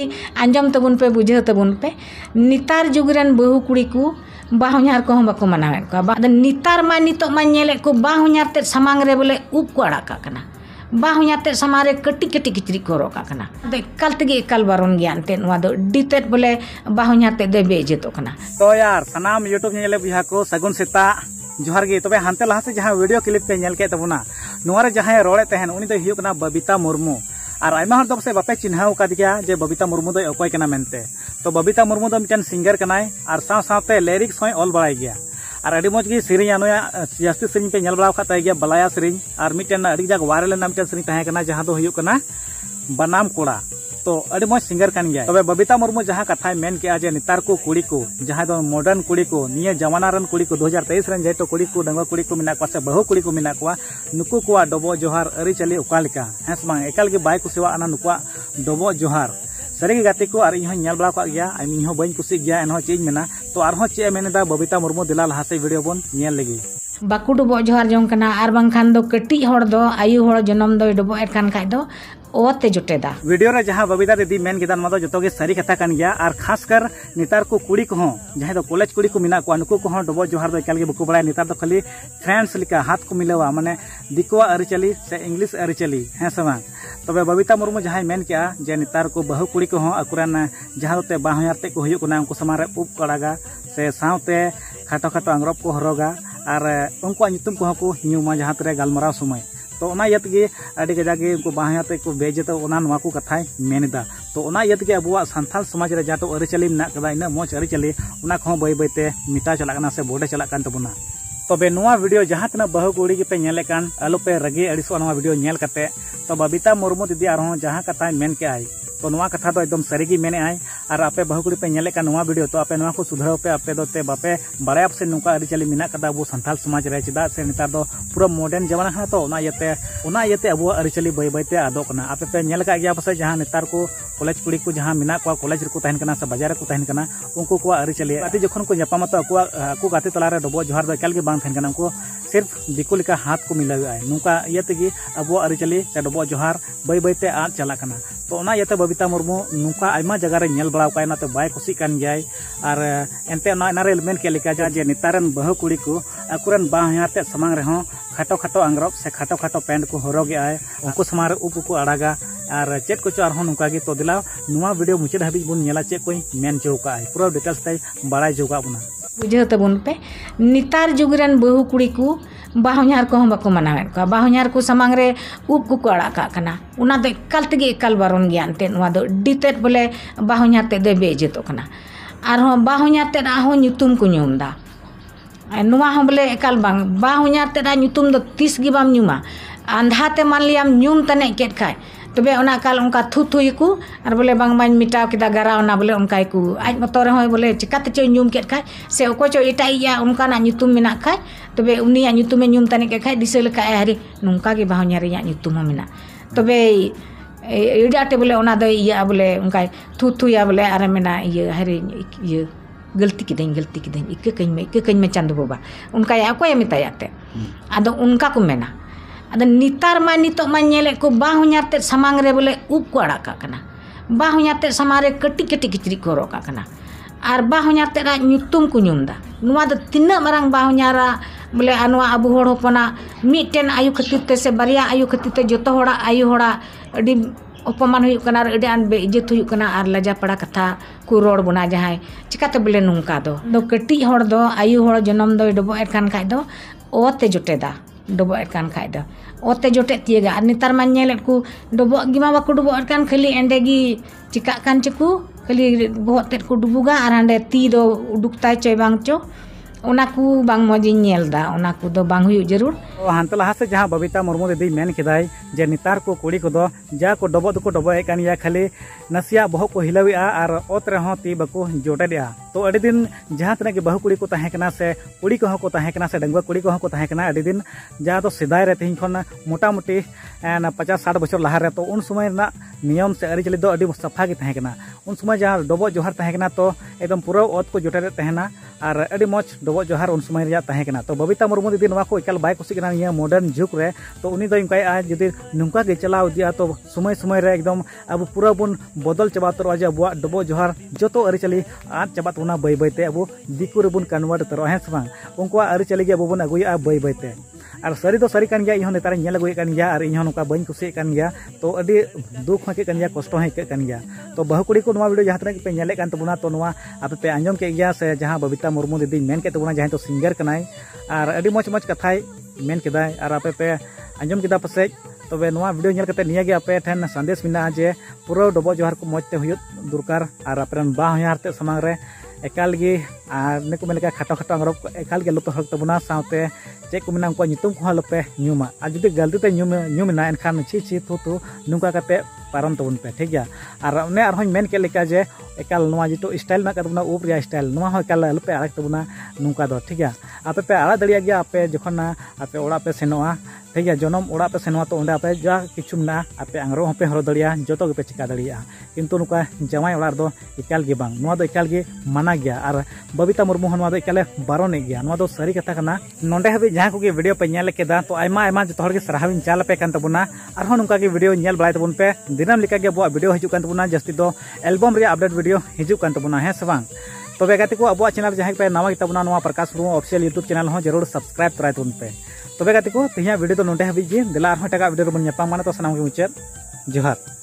आंजम तबन पे बुझे तबन पे नितार जुगरन बहू कुड़ी को बाहुनार को बाको मनावे नितार मा नित को बाहुनार तेज सामांग बोले उप को अड़ा बाहुनार तेज सामांग कटी कटी किचरी को रोकना एकाल तक एकाल बारन गया डीते बोले बाहुनार तेज दे बेजेत तो यार सामान यूट्यूब बुझा को सगुन सेता जोहार गे तबे हाँ लहा से वीडियो क्लीप पे तबना रड़े तहन उन बबीता मुर्मू और आयमा हर दब से बापे चिन्ह जे बबीता मुर्मू दो अकय तो बबीता मुर्मू दो सिंगर कनाय और साथ साथे लिरिक्स होय ऑल बड़ाय गया और अभी मज़ की सेरी आनोया जास्ती सेरी पे बड़ा का बलाया सेरी और मिट्टन अड़ी जगह वायरल ना मिटन दो बनाम कोड़ा तो मज सिंगर गया तब बबिता मुर्मू जहां कथा मन के नितार को कुड़ी को जहां दो मॉडर्न कुड़ी को निये जमाना रन कुड़ी को 2023 हजार तेईस जैटो तो कुड़ी को डंगा कुड़ी को मे से बहु कुड़ी को मेरा को नुक को डबो जोहार आरी चाली ओका हेस बा एकाल बै कुछ नुक डबो जोहार सारी गति को इंहल बड़ा बी कुछ गया एनह चीज मे तो चे मे बबीता मुर्मू दिला लहासे भिडियो बनल बाकू डुबो जोहार जो कटी हर आयु हर जन्म दो खान ओते जुटेदा वीडियो रे जहां बबीदा दीदी मेन गेदा मतलब जतो के सारी कथा कन गया और खासकर कर नेतार को कुड़ी को हो तो कॉलेज कुड़ी को मिना को अनको को डबो जोहार दो तो केल के बड़ा नेतार तो खाली फ्रेंड्स लिका हाथ को मिलेवा माने दिकवा अर चली से इंग्लिश अर चली है समा तबे तो बबीता मुर्मू जहां मेन किया जे नेतार को बहु कुड़ी को हो अकुरन जहां तो ते बाहयार ते को होयो को ना उनको समा रे कड़ागा से साउते खाटो खाटो अंगरब को हरोगा और उनको अनितुम को हो न्यू मा जहां तरह गलमराव समय तो इतने उनको बाहयाते को बेजते तो को कथाय मेनदा तो इतने अब सानथाल समाज में जाटो आरीचाली मेदा इन मज आरीचाली बै बैते मिटा चलना से बोडे चलना तो तब तो भिडियो जहाँ तक बहु कुड़ी पे आलोपे रगे अड़सों वीडियो तो बबीता मुर्मू दीदी और जहाँ कथाय मन के तो कथा तो एकदम सारी मेहनत और आपे बहु पे भिडियो तो आपे को सुधारो पे आपे आप बापे बारे पे नौका आरीचाली अब सानथाल समाज रे चेदा से नेतार पूरा मडर्न जमाना है तो इते अब आरीचाली बै बैते आदोकना आपे पे गया पास जहाँ नेतार को कलेज कुड़ी को जहाँ को कलेज को से बजार को उनको को आरीचाली आते जखन को जापामा तो आपको गाते तलारे डबो जोहार दो एकाल उनको सिर्फ दिको लेका हाथ को मिलावे नौका इते अब आरीचाली से डबो जोहार बै बैते आद चला तो बबीता मुर्मू नौका जगह सामलाव बै कुछ जाए और एनते जे नितारे बहु कुी को अकुरन बाहते समांग रहे खाटो खाटो आंगरब से खाटो खाटो पेंट को हरगे उनको समारे उप को आड़गा और चेक को चो नौका तो वीडियो मुचाद हाबीज बन चेक कोई मन चौक पूरा डिटेल्स तय बड़ा चौक बना ᱵᱩᱡᱷᱟᱹᱣ ᱛᱟᱵᱚᱱ ᱯᱮ ᱱᱮᱛᱟᱨ ᱡᱩᱜᱽ ᱨᱮᱱ ᱵᱟᱹᱦᱩ ᱠᱩᱲᱤ ᱠᱚ ᱵᱟᱦᱚᱧᱟᱨ ᱠᱚᱦᱚᱸ ᱵᱟᱠᱚ ᱢᱟᱱᱟᱣᱮᱫ ᱠᱚᱣᱟ ᱵᱟᱦᱚᱧᱟᱨ ᱠᱚ ᱥᱟᱢᱟᱝ ᱨᱮ ᱩᱵ ᱠᱚᱠᱚ ᱟᱲᱟᱜ ᱠᱟᱜ ᱠᱟᱱᱟ ᱚᱱᱟ ᱫᱚ ᱮᱠᱟᱞ ᱛᱮᱜᱮ ᱮᱠᱟᱞ ᱵᱟᱨᱚᱱ ᱜᱮᱭᱟ ᱮᱱᱛᱮᱫ ᱱᱚᱣᱟ ᱫᱚ ᱟᱹᱰᱤ ᱛᱮᱫ ᱵᱚᱞᱮ ᱵᱟᱦᱚᱧᱟᱨ ᱛᱮᱫ ᱫᱚᱭ ᱵᱮᱤᱡᱽᱡᱚᱛᱚᱜ ᱠᱟᱱᱟ ᱟᱨᱦᱚᱸ ᱵᱟᱦᱚᱧᱟᱨ ᱛᱮᱫ ᱦᱚᱸ ᱧᱩᱛᱩᱢ ᱠᱚ ᱧᱩᱢ ᱮᱫᱟ ᱱᱚᱣᱟ ᱦᱚᱸ ᱵᱚᱞᱮ ᱮᱠᱟᱞ ᱵᱟᱝ ᱵᱟᱦᱚᱧᱟᱨ ᱛᱮᱫ ᱧᱩᱛᱩᱢ ᱫᱚ ᱛᱤᱥ ᱜᱮ ᱵᱟᱢ ᱧᱩᱢᱟ ᱟᱸᱫᱷᱟᱛᱮ ᱢᱟᱱᱞᱤᱭᱟᱢ ᱧᱩᱢ ᱛᱟᱱᱮᱡ ᱠᱮᱫ ᱠᱷᱟᱡ तब उनका थू थू को बोले बामा मेटा के गारा बोले उनका को आज मतो रहे बोले चिकाते चोम के खा से इटाइए खा तब उनम तनिक खा दिसा लगा हरि नौकागे बाहरी तब इटे बोले बोले उनका थू थूया बोले और मे हर गलती कि गलती कि इकाकमें इकाकमें चंदो बाबा उनका अकोय मेताया हम्म। उनका को मेना ᱟᱫᱚ ᱱᱤᱛᱟᱨ ᱢᱟ ᱱᱤᱛᱚᱜ ᱢᱟ ᱧᱮᱞᱮᱫ ᱠᱚ ᱵᱟᱦᱩ ᱧᱟᱛᱮᱫ ᱥᱟᱢᱟᱝ ᱨᱮ ᱵᱚᱞᱮ ᱩᱵ ᱠᱚ ᱟᱲᱟᱜ ᱠᱟᱜ ᱠᱟᱱᱟ ᱵᱟᱦᱩ ᱧᱟᱛᱮᱫ ᱥᱟᱢᱟᱝ ᱨᱮ ᱠᱟᱹᱴᱤ ᱠᱟᱹᱴᱤ ᱠᱤᱪᱨᱤ ᱠᱚ ᱦᱚᱨᱚᱜ ᱠᱟᱜ ᱠᱟᱱᱟ ᱟᱨ ᱵᱟᱦᱩ ᱧᱟᱛᱮᱫ ᱟᱜ ᱧᱩᱛᱩᱢ ᱠᱚ ᱧᱩᱢᱫᱟ ᱱᱚᱣᱟ ᱫᱚ ᱛᱤᱱᱟᱹᱜ ᱢᱟᱨᱟᱝ ᱵᱟᱦᱩ ᱧᱟᱨᱟ ᱵᱚᱞᱮ ᱱᱚᱣᱟ ᱟᱵᱚ ᱦᱚᱲ ᱦᱚᱯᱚᱱᱟ ᱢᱤᱫᱴᱮᱱ ᱟᱭᱩ ᱠᱷᱟᱹᱛᱤᱨ ᱛᱮ ᱥᱮ ᱵᱟᱨᱭᱟ ᱟᱭᱩ ᱠᱷᱟᱹᱛᱤᱨ ᱛᱮ ᱡᱚᱛᱚ ᱦᱚᱲᱟᱜ ᱟᱭᱩ ᱦᱚᱲᱟᱜ ᱟᱹᱰᱤ ᱚᱯᱚᱢᱟᱱ ᱦᱩᱭᱩᱜ ᱠᱟᱱᱟ ᱟᱨ ᱟᱹᱰᱤ ᱟᱱ ᱵᱮᱼᱤᱡᱽᱡᱚᱛ ᱦᱩᱭᱩᱜ ᱠᱟᱱᱟ ᱟᱨ ᱞᱟᱡᱟ ᱯᱟᱲᱟ ᱠᱟᱛᱷᱟ ᱠᱚ ᱨᱚᱲ ᱵᱚᱱᱟ ᱡᱟᱦᱟᱸᱭ ᱪᱤᱠᱟᱹᱛᱮ ᱵᱚᱞᱮ ᱱᱚᱝᱠᱟ ᱫᱚ ᱫᱚ ᱠᱟᱹᱴᱤᱡ ᱦᱚᱲ ᱫᱚ ᱟᱭᱩ ᱦᱚᱲ ᱡᱚᱱᱚᱢ ᱫᱚᱭ ᱰᱚᱵᱚᱜ ᱮᱫ ᱠᱟᱱ ᱠᱷᱟᱡ ᱫᱚ ᱚᱛᱮ ᱡᱚᱴᱮᱫᱟ ᱰᱚᱵᱚᱜ ᱠᱟᱱ ᱠᱷᱟᱡ ᱫᱚ ᱚᱛᱮ ᱡᱚᱴᱮᱫ ᱛᱤᱭᱟᱹᱜᱟ ᱟᱨ ᱱᱮᱛᱟᱨ ᱢᱟᱧ ᱧᱮᱞ ᱮᱫ ᱠᱚ ᱰᱚᱵᱚᱜ ᱜᱮᱢᱟ ᱵᱟᱠᱚ ᱰᱚᱵᱚᱜ ᱠᱟᱱ ᱠᱷᱟᱹᱞᱤ ᱮᱸᱰᱮ ᱜᱮ ᱪᱤᱠᱟᱜ ᱠᱟᱱ ᱪᱮᱠᱚ ᱠᱷᱟᱹᱞᱤ ᱵᱚᱦᱚᱜ ᱛᱮᱫ ᱠᱚ ᱰᱩᱵᱩᱜᱟ ᱟᱨ ᱦᱟᱸᱰᱮ ᱛᱤ ᱫᱚ ᱩᱰᱩᱠ ᱛᱟᱭ ᱪᱚᱭ ᱵᱟᱝ ᱪᱚ ᱚᱱᱟ ᱠᱚ ᱵᱟᱝ ᱢᱚᱡᱤᱧ ᱧᱮᱞᱫᱟ ᱚᱱᱟ ᱠᱚᱫᱚ ᱵᱟᱝ ᱦᱩᱭᱩᱜ ᱡᱟᱹᱨᱩᱲ ᱦᱟᱱᱛᱮ ᱞᱟᱦᱟ ᱥᱮ ᱡᱟᱦᱟᱸ ᱵᱟᱵᱤᱛᱟ ᱢᱩᱨᱢᱩ ᱫᱤᱫᱤᱭ ᱢᱮᱱ ᱠᱮᱫᱟᱭ ᱡᱮ ᱱᱮᱛᱟᱨ ᱠᱚ ᱠᱩᱲᱤ ᱠᱚᱫᱚ ᱡᱟ ᱠᱚ ᱰᱚᱵᱚᱜ ᱫᱚᱠᱚ ᱰᱚᱵᱚᱜ ᱮ ᱠᱟᱱ ᱜᱮᱭᱟ ᱠᱷᱟᱹᱞᱤ ᱱᱟᱥᱮᱭᱟᱜ ᱵᱚᱦᱚᱜ ᱠᱚ ᱦᱤᱞᱟᱹᱣᱮᱜᱼᱟ ᱟᱨ ᱚᱛ ᱨᱮᱦᱚᱸ ᱛᱤ ᱵᱟᱠᱚ ᱡᱚᱴᱮᱫᱮᱜᱼᱟ ᱛᱚ ᱟᱹᱰᱤ ᱫᱤᱱ ᱡᱟᱦᱟᱸ ᱛᱤᱱᱟᱹᱜ ᱜᱮ ᱵᱟᱹᱦᱩ ᱠᱩᱲᱤ ᱠᱚ ᱛᱟᱦᱮᱸ ᱠᱟᱱᱟ ᱥᱮ ᱠᱩᱲᱤ ᱠᱚᱦᱚᱸ ᱠᱚ ᱛᱟᱦᱮᱸ ᱠᱟᱱᱟ ᱥᱮ ᱰᱟᱺᱜᱩᱣᱟᱹ ᱠᱩᱲᱤ ᱠᱚᱦᱚᱸ ᱠᱚ ᱛᱟᱦᱮᱸ ᱠᱟᱱᱟ ᱟᱹᱰᱤ ᱫᱤᱱ ᱡᱟᱦᱟᱸ ᱫᱚ ᱥᱮᱫᱟᱭ ᱨᱮ ᱛᱮᱦᱮᱧ ᱠᱷᱚᱱ ᱢᱚᱴᱟᱢᱩᱴᱤ ᱯᱟᱪᱟᱥ ᱥᱟᱴ ᱵᱚᱪᱷᱚᱨ ᱞᱟᱦᱟᱨᱮ ᱛᱚ ᱩᱱ ᱥᱚᱢᱚᱭ ᱨᱮᱱᱟᱜ ᱱᱤᱭᱚᱢ ᱥᱮ ᱟᱹᱨᱤᱪᱟᱹᱞᱤ ᱫᱚ ᱟᱹᱰᱤ ᱥᱟᱯᱷᱟ ᱜᱮ ᱛᱟᱦᱮᱸ ᱠᱟᱱᱟ ᱩᱱ ᱥᱚᱢᱚᱭ ᱡᱟᱦᱟᱸ ᱰᱚᱵᱚᱜ ᱡᱚᱦᱟᱨ ᱛᱟᱦᱮᱸ ᱠᱟᱱᱟ ᱛᱚ ᱮᱠᱫᱚᱢ ᱯᱩᱨᱟᱹ ᱚᱛ ᱠᱚ ᱡᱚᱴᱮᱫᱮᱫ ᱛᱟᱦᱮᱱᱟ और मज डबो जोहार उन समय तो बबिता मुरमु दीदी को एकाल बै खुशी करना यह मडर्न जुग रे तो उनका जी नौका चला तो समय समय रे एकदम अब पूरा बन बदल चाबा उतर जो अब डबो जोहार जो आरीचाली आद चाबा बै बैते अब दिको रेबन कनवर्ट उतर हेसा उनको आरीचाली अब बन अगुआ बै बैते और सारी तो सारी कान गया इहो नेतार नेल गया और इन ना बी कुछ कान गया तो अडी दुख होके कान गया कष्ट होके कान गया तो बहु कुड़ी को नवा वीडियो जहां तरह पे नेले कान तो नवा आप पे आंजम के गया से जहां बबीता मुर्मू दीदी मन के तबना जहाँ तो सिंगर कनाय और अभी मज़ मज़ कथा मन के आपे पे आंजम के पास तब नवा वीडियो नेल कते निया गया पे ठन जे पूरा डबो जोहार को मजते हुए दरकार और आप बा होया हरते एकाल ᱟᱨ ᱱᱮᱠᱚ ᱢᱮᱱ ᱞᱮᱠᱟ ᱠᱷᱟᱴᱚ ᱠᱷᱟᱴᱚ ᱟᱝᱨᱚᱵ ᱮᱠᱟᱞ ᱜᱮ ᱞᱚᱯᱮ ᱦᱚᱨᱚᱜ ᱛᱟᱵᱚᱱᱟ ᱥᱟᱶᱛᱮ ᱪᱮᱫ ᱠᱚ ᱢᱮᱱᱟ ᱩᱱᱠᱩᱣᱟᱜ ᱧᱩᱛᱩᱢ ᱠᱚᱦᱚᱸ ᱞᱚᱯᱮ ᱧᱩᱢᱟ ᱟᱨ ᱡᱩᱫᱤ ᱜᱟᱹᱞᱛᱤ ᱛᱮ ᱧᱩᱢ ᱧᱩᱢᱮᱱᱟ ᱮᱱᱠᱷᱟᱱ ᱪᱷᱤ ᱪᱷᱤ ᱛᱷᱩ ᱛᱷᱩ ᱱᱚᱝᱠᱟ ᱠᱟᱛᱮ ᱯᱟᱨᱚᱢ ᱛᱟᱵᱚᱱ ᱯᱮ ᱴᱷᱤᱠ ᱜᱮᱭᱟ ᱟᱨ ᱚᱱᱮ ᱟᱨᱦᱚᱸᱧ ᱢᱮᱱ ᱠᱮᱫ ᱞᱮᱠᱟ ᱡᱮ ᱮᱠᱟᱞ ᱱᱚᱣᱟ ᱡᱮᱴᱚ ᱥᱴᱟᱭᱤᱞ ᱢᱮᱱᱟᱜ ᱛᱟᱵᱚᱱᱟ ᱩᱵ ᱨᱮᱭᱟᱜ ᱥᱴᱟᱭᱤᱞ ᱱᱚᱣᱟ ᱦᱚᱸ ᱮᱠᱟᱞ ᱟᱞᱚᱯᱮ ᱟᱲᱟᱜ ᱛᱟᱵᱚᱱᱟ ᱱᱚᱝᱠᱟ ᱫᱚ ᱴᱷᱤᱠ ᱜᱮᱭᱟ ᱟᱯᱮ ᱯᱮ ᱟᱲᱟᱜ ᱫᱟᱲᱮᱭᱟᱜ ᱜᱮᱭᱟ ᱟᱯᱮ ᱡᱚᱠᱷᱚᱱ ᱟᱯᱮ ᱚᱲᱟᱜ ᱯᱮ ᱥᱮᱱᱚᱜᱼᱟ ᱴᱷᱤᱠ ᱜᱮᱭᱟ ᱡᱚᱱᱚᱢ ᱚᱲᱟᱜ ᱯᱮ ᱥᱮᱱᱚᱜᱼᱟ ᱛᱚ ᱚᱸᱰᱮ ᱟᱯᱮ ᱡᱟ ᱠᱤᱪᱷᱩ ᱢᱮᱱᱟᱜᱼᱟ ᱟᱯᱮ ᱟᱝᱨᱚ ᱦᱚᱸᱯᱮ ᱦᱚᱨᱚᱜ ᱫᱟᱲᱮᱭᱟᱜᱼᱟ ᱡᱚᱛᱚ ᱜᱮᱯᱮ ᱪᱤᱠᱟ ᱫᱟᱲᱮᱭᱟᱜᱼᱟ ᱠᱤᱱᱛᱩ ᱱᱚᱝᱠᱟ ᱡᱟᱶᱟᱭ ᱚᱲᱟᱜ ᱨᱮᱫᱚ ᱮᱠᱟᱞ ᱜᱮ ᱵᱟᱝ ᱱᱚᱣᱟ ᱫᱚ ᱮᱠᱟᱞ ᱜᱮ ᱢᱟᱱᱟ ᱜᱮᱭᱟ ᱟᱨ बबीता मुर्मू हनवा दो एकाले बारोने गया सारी कथा कना नोंडे हबी जहां को तो तो के वीडियो पे नेल केदा तो आइमा आइमा जतो हर के सराहविन चाल पे कन तबुना और हो नुका वीडियो नेल बलाय तबुन पे दिनम लिका वीडियो हजु तो जस्ती तो एलबम आपडेट अपडेट वीडियो हजु कन तबुना है सवांग तबे गाते को अब चैनल जहां पे नवा तबुना नवा Prakash Murmu official YouTube channel हो जरूर सब्सक्राइब तरह तुन पे तबे गति को तिया वीडियो तो नोंडे हबी जे दिला और टका वीडियो बन नेपा तो सामने मुझे जोहार